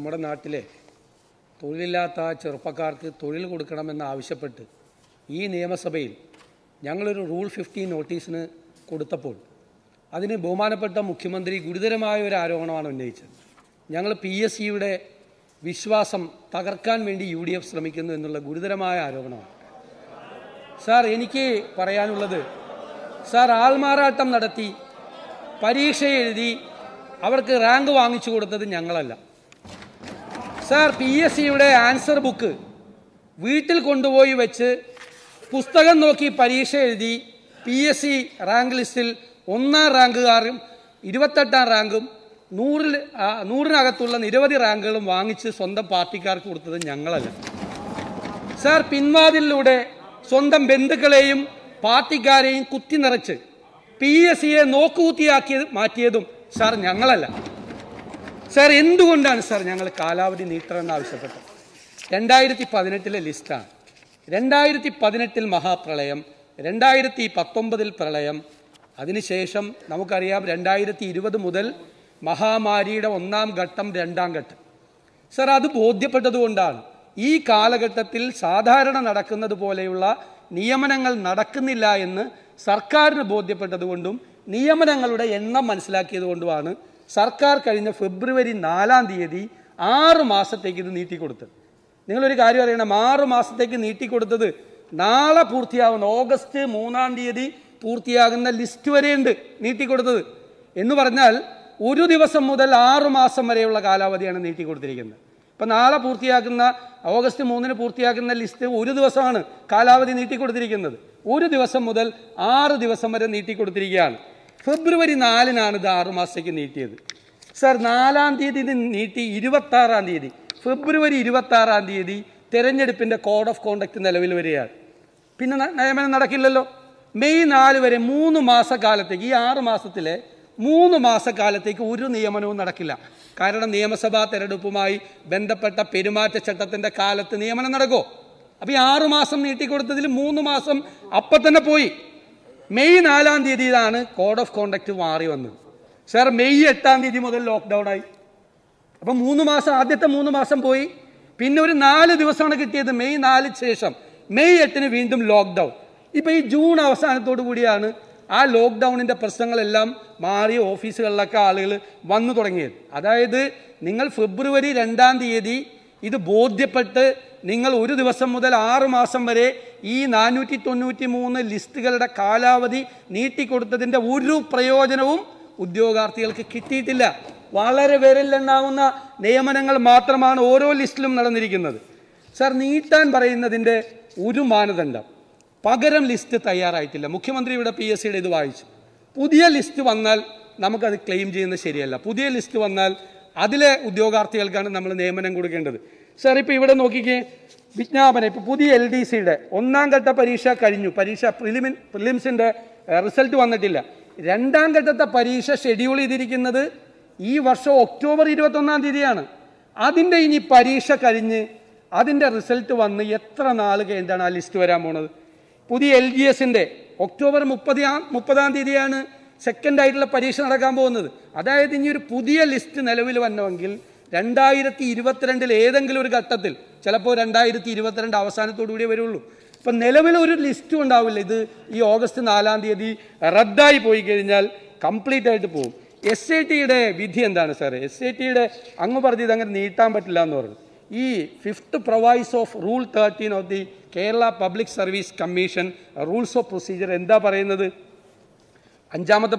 നമ്മുടെ നാട്ടിലെ തൊഴിലില്ലാത്ത ചെറുപ്പക്കാർക്ക് തൊഴിൽ കൊടുക്കണമെന്ന് ആവശ്യപ്പെട്ട് ഈ നിയമസഭയിൽ ഞങ്ങളൊരു റൂൾ ഫിഫ്റ്റി നോട്ടീസിന് കൊടുത്തപ്പോൾ അതിന് ബഹുമാനപ്പെട്ട മുഖ്യമന്ത്രി ഗുരുതരമായ ഒരു ആരോപണമാണ് ഉന്നയിച്ചത് ഞങ്ങൾ പി എസ് സിയുടെ വിശ്വാസം തകർക്കാൻ വേണ്ടി യു ഡി എഫ് ശ്രമിക്കുന്നു എന്നുള്ള ഗുരുതരമായ ആരോപണമാണ് സാർ എനിക്ക് പറയാനുള്ളത് സാർ ആൾമാറാട്ടം നടത്തി പരീക്ഷ എഴുതി അവർക്ക് റാങ്ക് വാങ്ങിച്ചു കൊടുത്തത് ഞങ്ങളല്ല സാർ പി എസ് സിയുടെ ആൻസർ ബുക്ക് വീട്ടിൽ കൊണ്ടുപോയി വെച്ച് പുസ്തകം നോക്കി പരീക്ഷ എഴുതി പി എസ് സി റാങ്ക് ലിസ്റ്റിൽ ഒന്നാം റാങ്കുകാരും ഇരുപത്തെട്ടാം റാങ്കും നൂറിൽ നൂറിനകത്തുള്ള നിരവധി റാങ്കുകളും വാങ്ങിച്ച് സ്വന്തം പാർട്ടിക്കാർക്ക് കൊടുത്തത് ഞങ്ങളല്ല സാർ പിൻവാതിലൂടെ സ്വന്തം ബന്ധുക്കളെയും പാർട്ടിക്കാരെയും കുത്തി നിറച്ച് പി എസ് സിയെ നോക്കുകുത്തിയാക്കിയത് മാറ്റിയതും സാർ ഞങ്ങളല്ല സാർ എന്തുകൊണ്ടാണ് സാർ ഞങ്ങൾ കാലാവധി നീട്ടണമെന്ന് ആവശ്യപ്പെട്ടത് രണ്ടായിരത്തി പതിനെട്ടിലെ ലിസ്റ്റാണ് രണ്ടായിരത്തി പതിനെട്ടിൽ മഹാപ്രളയം രണ്ടായിരത്തി പത്തൊമ്പതിൽ പ്രളയം അതിനുശേഷം നമുക്കറിയാം രണ്ടായിരത്തി ഇരുപത് മുതൽ മഹാമാരിയുടെ ഒന്നാം ഘട്ടം രണ്ടാം ഘട്ടം സർ അത് ബോധ്യപ്പെട്ടതുകൊണ്ടാണ് ഈ കാലഘട്ടത്തിൽ സാധാരണ നടക്കുന്നത് പോലെയുള്ള നിയമനങ്ങൾ നടക്കുന്നില്ല എന്ന് സർക്കാരിന് ബോധ്യപ്പെട്ടതുകൊണ്ടും നിയമനങ്ങളുടെ എണ്ണം മനസ്സിലാക്കിയതുകൊണ്ടുമാണ് സർക്കാർ കഴിഞ്ഞ ഫെബ്രുവരി നാലാം തീയതി ആറ് മാസത്തേക്ക് ഇത് നീട്ടിക്കൊടുത്ത് നിങ്ങളൊരു കാര്യം അറിയണം ആറ് മാസത്തേക്ക് നീട്ടിക്കൊടുത്തത് നാളെ പൂർത്തിയാവുന്ന ഓഗസ്റ്റ് മൂന്നാം തീയതി പൂർത്തിയാകുന്ന ലിസ്റ്റ് വരെയുണ്ട് നീട്ടിക്കൊടുത്തത് എന്ന് പറഞ്ഞാൽ ഒരു ദിവസം മുതൽ ആറു മാസം വരെയുള്ള കാലാവധിയാണ് നീട്ടിക്കൊടുത്തിരിക്കുന്നത് ഇപ്പം നാളെ പൂർത്തിയാക്കുന്ന ഓഗസ്റ്റ് മൂന്നിന് പൂർത്തിയാക്കുന്ന ലിസ്റ്റ് ഒരു ദിവസമാണ് കാലാവധി നീട്ടിക്കൊടുത്തിരിക്കുന്നത് ഒരു ദിവസം മുതൽ ആറ് ദിവസം വരെ നീട്ടിക്കൊടുത്തിരിക്കുകയാണ് ഫെബ്രുവരി നാലിനാണ് ഇത് ആറുമാസത്തേക്ക് നീട്ടിയത് സർ നാലാം തീയതി ഇത് നീട്ടി ഇരുപത്താറാം തീയതി ഫെബ്രുവരി ഇരുപത്താറാം തീയതി തെരഞ്ഞെടുപ്പിൻ്റെ കോഡ് ഓഫ് കോണ്ടക്ട് നിലവിൽ വരികയാണ് പിന്നെ നിയമനം നടക്കില്ലല്ലോ മെയ് നാല് വരെ മൂന്ന് മാസക്കാലത്തേക്ക് ഈ ആറ് മാസത്തിലെ മൂന്ന് മാസക്കാലത്തേക്ക് ഒരു നിയമനവും നടക്കില്ല കാരണം നിയമസഭാ തെരഞ്ഞെടുപ്പുമായി ബന്ധപ്പെട്ട പെരുമാറ്റച്ചട്ടത്തിൻ്റെ കാലത്ത് നിയമനം നടക്കുമോ അപ്പോൾ ഈ ആറുമാസം നീട്ടിക്കൊടുത്തതിൽ മൂന്ന് മാസം അപ്പം തന്നെ പോയി മെയ് നാലാം തീയതിയിലാണ് കോഡ് ഓഫ് കോണ്ടക്ട് മാറി വന്നത് സർ മെയ് എട്ടാം തീയതി മുതൽ ലോക്ക്ഡൗൺ ആയി അപ്പം മൂന്ന് മാസം ആദ്യത്തെ മൂന്ന് മാസം പോയി പിന്നെ ഒരു നാല് ദിവസമാണ് കിട്ടിയത് മെയ് നാല് ശേഷം മെയ് എട്ടിന് വീണ്ടും ലോക്ക്ഡൗൺ ഇപ്പം ഈ ജൂൺ അവസാനത്തോടു കൂടിയാണ് ആ ലോക്ക്ഡൗണിൻ്റെ പ്രശ്നങ്ങളെല്ലാം മാറി ഓഫീസുകളിലൊക്കെ ആളുകൾ വന്നു തുടങ്ങിയത് അതായത് നിങ്ങൾ ഫെബ്രുവരി രണ്ടാം തീയതി ഇത് ബോധ്യപ്പെട്ട് നിങ്ങൾ ഒരു ദിവസം മുതൽ ആറ് മാസം വരെ ഈ നാനൂറ്റി തൊണ്ണൂറ്റി മൂന്ന് ലിസ്റ്റുകളുടെ കാലാവധി നീട്ടിക്കൊടുത്തതിൻ്റെ ഒരു പ്രയോജനവും ഉദ്യോഗാർത്ഥികൾക്ക് കിട്ടിയിട്ടില്ല വളരെ വിരലിലെണ്ണാവുന്ന നിയമനങ്ങൾ മാത്രമാണ് ഓരോ ലിസ്റ്റിലും നടന്നിരിക്കുന്നത് സാർ നീട്ടാൻ പറയുന്നതിൻ്റെ ഒരു മാനദണ്ഡം പകരം ലിസ്റ്റ് തയ്യാറായിട്ടില്ല മുഖ്യമന്ത്രി ഇവിടെ പി എസ് സിയുടെ ഇത് വായിച്ചു പുതിയ ലിസ്റ്റ് വന്നാൽ നമുക്കത് ക്ലെയിം ചെയ്യുന്നത് ശരിയല്ല പുതിയ ലിസ്റ്റ് വന്നാൽ അതിലെ ഉദ്യോഗാർത്ഥികൾക്കാണ് നമ്മൾ നിയമനം കൊടുക്കേണ്ടത് സാർ ഇപ്പോൾ ഇവിടെ നോക്കിക്കേ വിജ്ഞാപനം ഇപ്പോൾ പുതിയ എൽ ഡി സിയുടെ ഒന്നാം ഘട്ട പരീക്ഷ കഴിഞ്ഞു പരീക്ഷ പ്രിലിമിൻ പ്രിലിംസിൻ്റെ റിസൾട്ട് വന്നിട്ടില്ല രണ്ടാം ഘട്ടത്തെ പരീക്ഷ ഷെഡ്യൂൾ ചെയ്തിരിക്കുന്നത് ഈ വർഷം ഒക്ടോബർ ഇരുപത്തൊന്നാം തീയതിയാണ് അതിൻ്റെ ഇനി പരീക്ഷ കഴിഞ്ഞ് അതിൻ്റെ റിസൾട്ട് വന്ന് എത്ര നാൾ കഴിഞ്ഞാണ് ആ ലിസ്റ്റ് വരാൻ പോണത് പുതിയ എൽ ജി എസിൻ്റെ ഒക്ടോബർ മുപ്പതാം മുപ്പതാം തീയതിയാണ് സെക്കൻഡ് ആയിട്ടുള്ള പരീക്ഷ നടക്കാൻ പോകുന്നത് അതായത് ഇനി ഒരു പുതിയ ലിസ്റ്റ് നിലവിൽ വന്നുവെങ്കിൽ രണ്ടായിരത്തി ഇരുപത്തിരണ്ടിൽ ഏതെങ്കിലും ഒരു ഘട്ടത്തിൽ ചിലപ്പോൾ രണ്ടായിരത്തി ഇരുപത്തിരണ്ട് കൂടിയേ വരുള്ളൂ ഇപ്പം നിലവിൽ ഒരു ലിസ്റ്റും ഉണ്ടാവില്ല ഇത് ഈ ഓഗസ്റ്റ് നാലാം തീയതി റദ്ദായി പോയി കഴിഞ്ഞാൽ കംപ്ലീറ്റ് ആയിട്ട് പോകും എസ് ഐ ടിയുടെ വിധി എന്താണ് സാറേ എസ് ഐ ടിയുടെ അങ്ങ് പറഞ്ഞ് അങ്ങനെ നീട്ടാൻ പറ്റില്ല എന്ന് പറഞ്ഞു ഈ fifth proviso of rule thirteen of the Kerala public service commission rules of procedure എന്താ പറയുന്നത് അഞ്ചാമത്തെ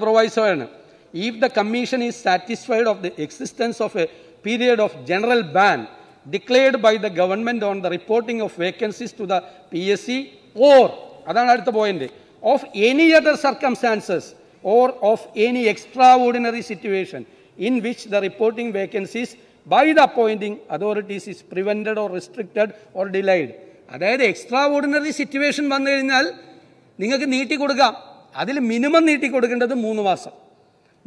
ആണ് if the Commission is satisfied of the existence of a period of general ban declared by the government on the reporting of vacancies to the PSC or of any other circumstances or of any extraordinary situation in which the reporting vacancies by the appointing authorities is prevented or restricted or delayed. That is extraordinary situation. You can get a minimum of three months.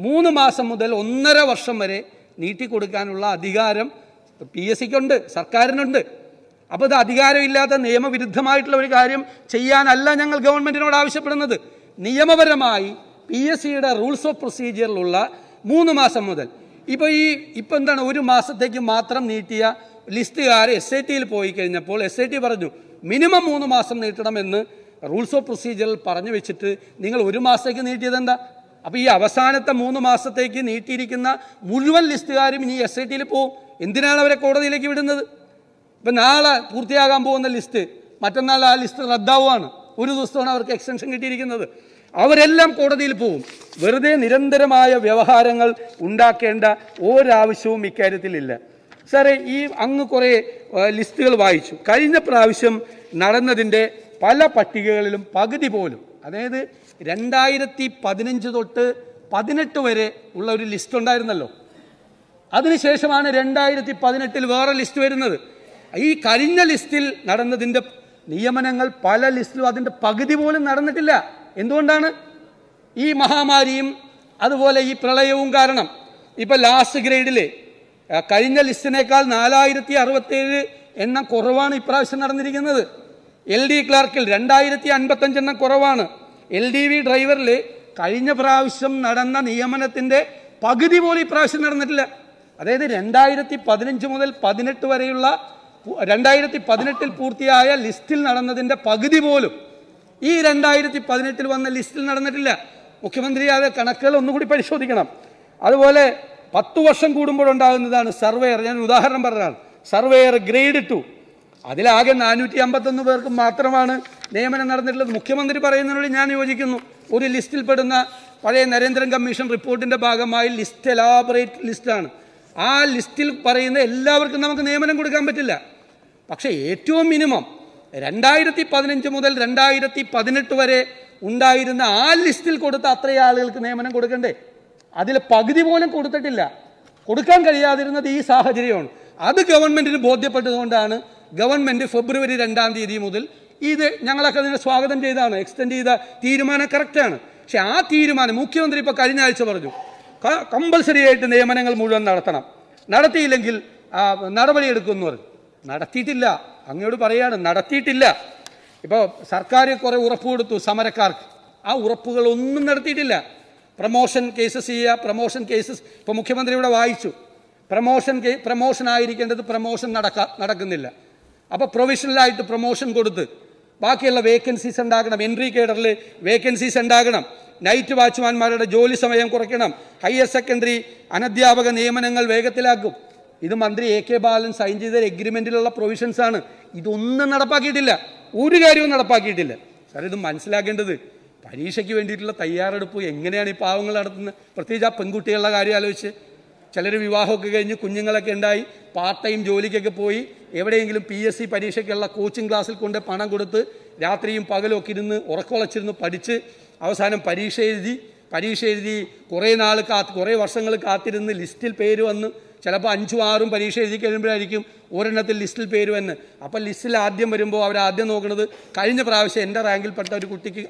മൂന്ന് മാസം മുതൽ ഒന്നര വർഷം വരെ നീട്ടിക്കൊടുക്കാനുള്ള അധികാരം P S സിക്കുണ്ട് സർക്കാരിനുണ്ട് അപ്പോൾ ഇത് അധികാരമില്ലാത്ത നിയമവിരുദ്ധമായിട്ടുള്ള ഒരു കാര്യം ചെയ്യാനല്ല ഞങ്ങൾ ഗവൺമെൻറ്റിനോട് ആവശ്യപ്പെടുന്നത് നിയമപരമായി പി എസ് സിയുടെ റൂൾസ് ഓഫ് പ്രൊസീജിയറിലുള്ള മൂന്ന് മാസം മുതൽ ഇപ്പോൾ ഈ ഇപ്പോൾ എന്താണ് ഒരു മാസത്തേക്ക് മാത്രം നീട്ടിയ ലിസ്റ്റുകാർ എസ് ഐ ടിയിൽ പോയി കഴിഞ്ഞപ്പോൾ എസ് ഐ ടി പറഞ്ഞു മിനിമം മൂന്ന് മാസം നീട്ടണമെന്ന് റൂൾസ് ഓഫ് പ്രൊസീജിയറിൽ പറഞ്ഞു വെച്ചിട്ട് നിങ്ങൾ ഒരു മാസത്തേക്ക് നീട്ടിയത് എന്താ അപ്പോൾ ഈ അവസാനത്തെ മൂന്ന് മാസത്തേക്ക് നീട്ടിയിരിക്കുന്ന മുഴുവൻ ലിസ്റ്റുകാരും ഇനി എസ് ഐ ടിയിൽ പോവും എന്തിനാണ് അവരെ കോടതിയിലേക്ക് വിടുന്നത് ഇപ്പം നാളെ പൂർത്തിയാകാൻ പോകുന്ന ലിസ്റ്റ് മറ്റന്നാൾ ആ ലിസ്റ്റ് റദ്ദാവുകയാണ് ഒരു ദിവസമാണ് അവർക്ക് എക്സ്റ്റൻഷൻ കിട്ടിയിരിക്കുന്നത് അവരെല്ലാം കോടതിയിൽ പോവും വെറുതെ നിരന്തരമായ വ്യവഹാരങ്ങൾ ഉണ്ടാക്കേണ്ട ഒരാവശ്യവും ഇക്കാര്യത്തിലില്ല സാറേ ഈ അങ്ങ് കുറേ ലിസ്റ്റുകൾ വായിച്ചു കഴിഞ്ഞ പ്രാവശ്യം നടന്നതിൻ്റെ പല പട്ടികകളിലും പകുതി പോലും അതായത് രണ്ടായിരത്തി പതിനഞ്ച് തൊട്ട് പതിനെട്ട് വരെ ഉള്ള ഒരു ലിസ്റ്റ് ഉണ്ടായിരുന്നല്ലോ അതിനുശേഷമാണ് രണ്ടായിരത്തി പതിനെട്ടിൽ വേറെ ലിസ്റ്റ് വരുന്നത് ഈ കഴിഞ്ഞ ലിസ്റ്റിൽ നടന്നതിൻ്റെ നിയമനങ്ങൾ പല ലിസ്റ്റിലും അതിൻ്റെ പകുതി പോലും നടന്നിട്ടില്ല എന്തുകൊണ്ടാണ് ഈ മഹാമാരിയും അതുപോലെ ഈ പ്രളയവും കാരണം ഇപ്പം ലാസ്റ്റ് ഗ്രേഡിൽ കഴിഞ്ഞ ലിസ്റ്റിനേക്കാൾ നാലായിരത്തി അറുപത്തേഴ് എണ്ണം കുറവാണ് ഇപ്രാവശ്യം നടന്നിരിക്കുന്നത് എൽ ഡി ക്ലാർക്കിൽ രണ്ടായിരത്തി അൻപത്തഞ്ചെണ്ണം കുറവാണ് എൽ ഡി വി ഡ്രൈവറിൽ കഴിഞ്ഞ പ്രാവശ്യം നടന്ന നിയമനത്തിൻ്റെ പകുതി പോലും ഇപ്രാവശ്യം നടന്നിട്ടില്ല അതായത് രണ്ടായിരത്തി പതിനഞ്ച് മുതൽ പതിനെട്ട് വരെയുള്ള രണ്ടായിരത്തി പതിനെട്ടിൽ പൂർത്തിയായ ലിസ്റ്റിൽ നടന്നതിൻ്റെ പകുതി പോലും ഈ രണ്ടായിരത്തി പതിനെട്ടിൽ വന്ന ലിസ്റ്റിൽ നടന്നിട്ടില്ല മുഖ്യമന്ത്രി അത് കണക്കുകൾ ഒന്നുകൂടി പരിശോധിക്കണം അതുപോലെ പത്തു വർഷം കൂടുമ്പോഴുണ്ടാകുന്നതാണ് സർവേയർ ഞാൻ ഉദാഹരണം പറഞ്ഞതാണ് സർവേയർ ഗ്രേഡ് ടു അതിലാകെ നാനൂറ്റി അമ്പത്തൊന്ന് പേർക്ക് മാത്രമാണ് നിയമനം നടന്നിട്ടുള്ളത് മുഖ്യമന്ത്രി പറയുന്നതിനോട് ഞാൻ യോജിക്കുന്നു ഒരു ലിസ്റ്റിൽ പഴയ നരേന്ദ്രൻ കമ്മീഷൻ റിപ്പോർട്ടിൻ്റെ ഭാഗമായി ലിസ്റ്റ് എലാബറേറ്റ് ലിസ്റ്റാണ് ആ ലിസ്റ്റിൽ പറയുന്ന എല്ലാവർക്കും നമുക്ക് നിയമനം കൊടുക്കാൻ പറ്റില്ല പക്ഷേ ഏറ്റവും മിനിമം രണ്ടായിരത്തി പതിനഞ്ച് മുതൽ രണ്ടായിരത്തി പതിനെട്ട് വരെ ഉണ്ടായിരുന്ന ആ ലിസ്റ്റിൽ കൊടുത്ത അത്രയും ആളുകൾക്ക് നിയമനം കൊടുക്കണ്ടേ അതിൽ പകുതി പോലും കൊടുത്തിട്ടില്ല കൊടുക്കാൻ കഴിയാതിരുന്നത് ഈ സാഹചര്യമാണ് അത് ഗവൺമെൻറ്റിന് ബോധ്യപ്പെട്ടതുകൊണ്ടാണ് ഗവൺമെന്റ് ഫെബ്രുവരി രണ്ടാം തീയതി മുതൽ ഇത് ഞങ്ങളൊക്കെ അതിനെ സ്വാഗതം ചെയ്താണ് എക്സ്റ്റെൻഡ് ചെയ്ത തീരുമാനം കറക്റ്റാണ് പക്ഷെ ആ തീരുമാനം മുഖ്യമന്ത്രി ഇപ്പോൾ കഴിഞ്ഞ ആഴ്ച പറഞ്ഞു കമ്പൽസറി ആയിട്ട് നിയമനങ്ങൾ മുഴുവൻ നടത്തണം നടത്തിയില്ലെങ്കിൽ നടപടിയെടുക്കുമെന്ന് പറഞ്ഞു നടത്തിയിട്ടില്ല അങ്ങോട്ട് പറയാണ് നടത്തിയിട്ടില്ല ഇപ്പോൾ സർക്കാർ കുറേ ഉറപ്പ് കൊടുത്തു സമരക്കാർക്ക് ആ ഉറപ്പുകളൊന്നും നടത്തിയിട്ടില്ല പ്രമോഷൻ കേസസ് ചെയ്യുക പ്രമോഷൻ കേസസ് ഇപ്പോൾ മുഖ്യമന്ത്രി ഇവിടെ വായിച്ചു പ്രമോഷൻ പ്രമോഷൻ ആയിരിക്കേണ്ടത് പ്രമോഷൻ നടക്ക നടക്കുന്നില്ല അപ്പോൾ പ്രൊവിഷണലായിട്ട് പ്രൊമോഷൻ കൊടുത്ത് ബാക്കിയുള്ള വേക്കൻസീസ് ഉണ്ടാകണം എൻട്രി കേഡറിൽ വേക്കൻസീസ് ഉണ്ടാകണം നൈറ്റ് വാച്ച്മാൻമാരുടെ ജോലി സമയം കുറയ്ക്കണം ഹയർ സെക്കൻഡറി അനധ്യാപക നിയമനങ്ങൾ വേഗത്തിലാക്കും ഇത് മന്ത്രി എ കെ ബാലൻ സൈൻ ചെയ്ത എഗ്രിമെൻറ്റിലുള്ള പ്രൊവിഷൻസ് ആണ് ഇതൊന്നും നടപ്പാക്കിയിട്ടില്ല ഒരു കാര്യവും നടപ്പാക്കിയിട്ടില്ല സാർ ഇത് മനസ്സിലാക്കേണ്ടത് പരീക്ഷയ്ക്ക് വേണ്ടിയിട്ടുള്ള തയ്യാറെടുപ്പ് എങ്ങനെയാണ് ഈ പാവങ്ങൾ നടത്തുന്നത് പ്രത്യേകിച്ച് ആ പെൺകുട്ടികളുടെ കാര്യം ആലോചിച്ച് ചിലർ വിവാഹമൊക്കെ കഴിഞ്ഞ് കുഞ്ഞുങ്ങളൊക്കെ ഉണ്ടായി പാർട്ട് ടൈം ജോലിക്കൊക്കെ പോയി എവിടെയെങ്കിലും പി എസ് സി പരീക്ഷയ്ക്കുള്ള കോച്ചിങ് ക്ലാസ്സിൽ കൊണ്ട് പണം കൊടുത്ത് രാത്രിയും പകലും ഒക്കെ ഇരുന്ന് ഉറക്കുളച്ചിരുന്ന് പഠിച്ച് അവസാനം പരീക്ഷ എഴുതി പരീക്ഷ എഴുതി കുറേ നാൾ കാത്ത് കുറേ വർഷങ്ങൾ കാത്തിരുന്ന് ലിസ്റ്റിൽ പേര് വന്ന് ചിലപ്പോൾ അഞ്ചും ആറും പരീക്ഷ എഴുതി കഴിയുമ്പോഴായിരിക്കും ഒരെണ്ണത്തിൽ ലിസ്റ്റിൽ പേര് വന്ന് അപ്പോൾ ലിസ്റ്റിൽ ആദ്യം വരുമ്പോൾ ആദ്യം നോക്കുന്നത് കഴിഞ്ഞ പ്രാവശ്യം എൻ്റെ റാങ്കിൽപ്പെട്ട ഒരു കുട്ടിക്ക്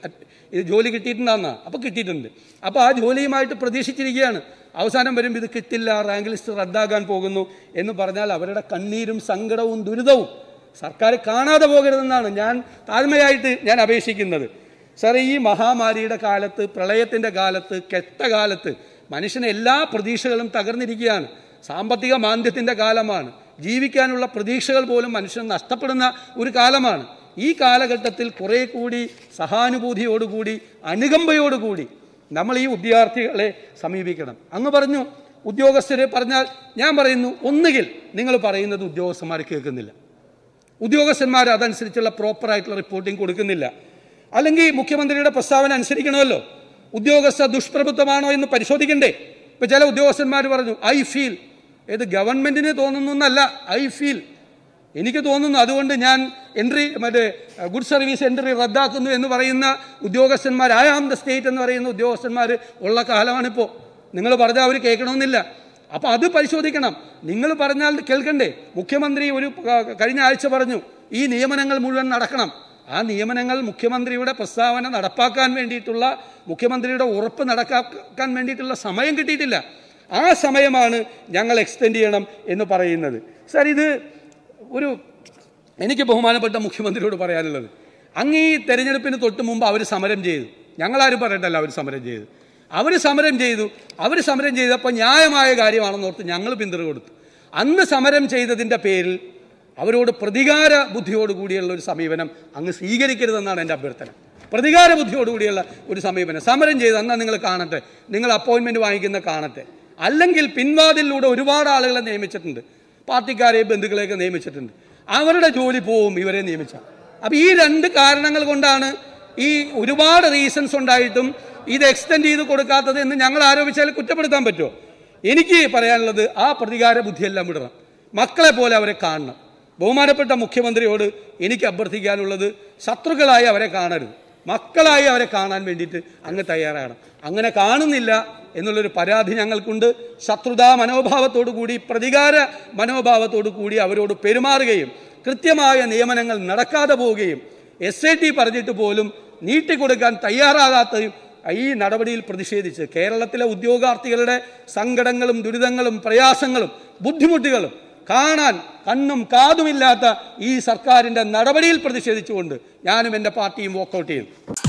ജോലി കിട്ടിയിട്ടുണ്ടാകുന്ന അപ്പോൾ കിട്ടിയിട്ടുണ്ട് അപ്പോൾ ആ ജോലിയുമായിട്ട് പ്രതീക്ഷിച്ചിരിക്കുകയാണ് അവസാനം വരുമ്പോൾ ഇത് കിട്ടില്ല റാങ്ക് ലിസ്റ്റ് റദ്ദാക്കാൻ പോകുന്നു എന്ന് പറഞ്ഞാൽ അവരുടെ കണ്ണീരും സങ്കടവും ദുരിതവും സർക്കാർ കാണാതെ പോകരുതെന്നാണ് ഞാൻ താഴ്മയായിട്ട് ഞാൻ അപേക്ഷിക്കുന്നത് സാറെ ഈ മഹാമാരിയുടെ കാലത്ത് പ്രളയത്തിൻ്റെ കാലത്ത് കെട്ട കാലത്ത് മനുഷ്യന് എല്ലാ പ്രതീക്ഷകളും തകർന്നിരിക്കുകയാണ് സാമ്പത്തിക മാന്ദ്യത്തിൻ്റെ കാലമാണ് ജീവിക്കാനുള്ള പ്രതീക്ഷകൾ പോലും മനുഷ്യൻ നഷ്ടപ്പെടുന്ന ഒരു കാലമാണ് ഈ കാലഘട്ടത്തിൽ കുറേ കൂടി സഹാനുഭൂതിയോടുകൂടി അനുകമ്പയോടുകൂടി നമ്മൾ ഈ ഉദ്യോഗാർത്ഥികളെ സമീപിക്കണം അങ്ങ് പറഞ്ഞു ഉദ്യോഗസ്ഥരെ പറഞ്ഞാൽ ഞാൻ പറയുന്നു ഒന്നുകിൽ നിങ്ങൾ പറയുന്നത് ഉദ്യോഗസ്ഥന്മാർ കേൾക്കുന്നില്ല ഉദ്യോഗസ്ഥന്മാർ അതനുസരിച്ചുള്ള പ്രോപ്പറായിട്ടുള്ള റിപ്പോർട്ടിംഗ് കൊടുക്കുന്നില്ല അല്ലെങ്കിൽ മുഖ്യമന്ത്രിയുടെ പ്രസ്താവന അനുസരിക്കണമല്ലോ ഉദ്യോഗസ്ഥ ദുഷ്പ്രഭുത്വമാണോ എന്ന് പരിശോധിക്കണ്ടേ ഇപ്പം ചില ഉദ്യോഗസ്ഥന്മാർ പറഞ്ഞു ഐ ഫീൽ ഇത് ഗവൺമെന്റിന് തോന്നുന്നു എന്നല്ല ഐ ഫീൽ എനിക്ക് തോന്നുന്നു അതുകൊണ്ട് ഞാൻ എൻട്രി മറ്റേ ഗുഡ് സർവീസ് എൻട്രി റദ്ദാക്കുന്നു എന്ന് പറയുന്ന ഉദ്യോഗസ്ഥന്മാർ ഐ ആം ദ സ്റ്റേറ്റ് എന്ന് പറയുന്ന ഉദ്യോഗസ്ഥന്മാർ ഉള്ള കാലമാണിപ്പോൾ നിങ്ങൾ പറഞ്ഞാൽ അവർ കേൾക്കണമെന്നില്ല അപ്പോൾ അത് പരിശോധിക്കണം നിങ്ങൾ പറഞ്ഞാൽ കേൾക്കണ്ടേ മുഖ്യമന്ത്രി ഒരു കഴിഞ്ഞ ആഴ്ച പറഞ്ഞു ഈ നിയമനങ്ങൾ മുഴുവൻ നടക്കണം ആ നിയമനങ്ങൾ മുഖ്യമന്ത്രിയുടെ പ്രസ്താവന നടപ്പാക്കാൻ വേണ്ടിയിട്ടുള്ള മുഖ്യമന്ത്രിയുടെ ഉറപ്പ് നടക്കാൻ വേണ്ടിയിട്ടുള്ള സമയം കിട്ടിയിട്ടില്ല ആ സമയമാണ് ഞങ്ങൾ എക്സ്റ്റെൻഡ് ചെയ്യണം എന്ന് പറയുന്നത് സാർ ഇത് ഒരു എനിക്ക് ബഹുമാനപ്പെട്ട മുഖ്യമന്ത്രിയോട് പറയാനുള്ളത് അങ്ങ് ഈ തെരഞ്ഞെടുപ്പിന് തൊട്ട് മുമ്പ് അവർ സമരം ചെയ്തു ഞങ്ങളാരും പറയട്ടല്ല അവർ സമരം ചെയ്തു അവർ സമരം ചെയ്തു അവർ സമരം ചെയ്തപ്പോൾ ന്യായമായ കാര്യമാണെന്നോർത്ത് ഞങ്ങൾ പിന്തുണ കൊടുത്തു അന്ന് സമരം ചെയ്തതിൻ്റെ പേരിൽ അവരോട് പ്രതികാര ബുദ്ധിയോടുകൂടിയുള്ള ഒരു സമീപനം അങ്ങ് സ്വീകരിക്കരുതെന്നാണ് എൻ്റെ അഭ്യർത്ഥന പ്രതികാര ബുദ്ധിയോടുകൂടിയുള്ള ഒരു സമീപനം സമരം ചെയ്ത് എന്നാൽ നിങ്ങൾ കാണട്ടെ നിങ്ങൾ അപ്പോയിൻമെൻറ്റ് വാങ്ങിക്കുന്ന കാണട്ടെ അല്ലെങ്കിൽ പിൻവാതിലൂടെ ഒരുപാട് ആളുകളെ നിയമിച്ചിട്ടുണ്ട് പാർട്ടിക്കാരെയും ബന്ധുക്കളെയൊക്കെ നിയമിച്ചിട്ടുണ്ട് അവരുടെ ജോലി പോവും ഇവരെ നിയമിച്ച അപ്പം ഈ രണ്ട് കാരണങ്ങൾ കൊണ്ടാണ് ഈ ഒരുപാട് റീസൺസ് ഉണ്ടായിട്ടും ഇത് എക്സ്റ്റെൻഡ് ചെയ്ത് കൊടുക്കാത്തത് എന്ന് ഞങ്ങൾ ആരോപിച്ചാൽ കുറ്റപ്പെടുത്താൻ പറ്റുമോ എനിക്ക് പറയാനുള്ളത് ആ പ്രതികാര ബുദ്ധിയെല്ലാം വിടണം മക്കളെ പോലെ അവരെ കാണണം ബഹുമാനപ്പെട്ട മുഖ്യമന്ത്രിയോട് എനിക്ക് അഭ്യർത്ഥിക്കാനുള്ളത് ശത്രുക്കളായി അവരെ കാണരുത് മക്കളായി അവരെ കാണാൻ വേണ്ടിയിട്ട് അങ്ങ് തയ്യാറാണ് അങ്ങനെ കാണുന്നില്ല എന്നുള്ളൊരു പരാതി ഞങ്ങൾക്കുണ്ട് ശത്രുതാ മനോഭാവത്തോടു കൂടി പ്രതികാര മനോഭാവത്തോടു കൂടി അവരോട് പെരുമാറുകയും കൃത്യമായ നിയമനങ്ങൾ നടക്കാതെ പോവുകയും എസ് ഐ ടി പറഞ്ഞിട്ട് പോലും നീട്ടിക്കൊടുക്കാൻ തയ്യാറാകാത്തതും ഈ നടപടിയിൽ പ്രതിഷേധിച്ച് കേരളത്തിലെ ഉദ്യോഗാർത്ഥികളുടെ സങ്കടങ്ങളും ദുരിതങ്ങളും പ്രയാസങ്ങളും ബുദ്ധിമുട്ടുകളും കാണാൻ കണ്ണും കാതുമില്ലാത്ത ഈ സർക്കാരിൻ്റെ നടപടിയിൽ പ്രതിഷേധിച്ചുകൊണ്ട് ഞാനും എൻ്റെ പാർട്ടിയും വോക്കൗട്ട് ചെയ്യും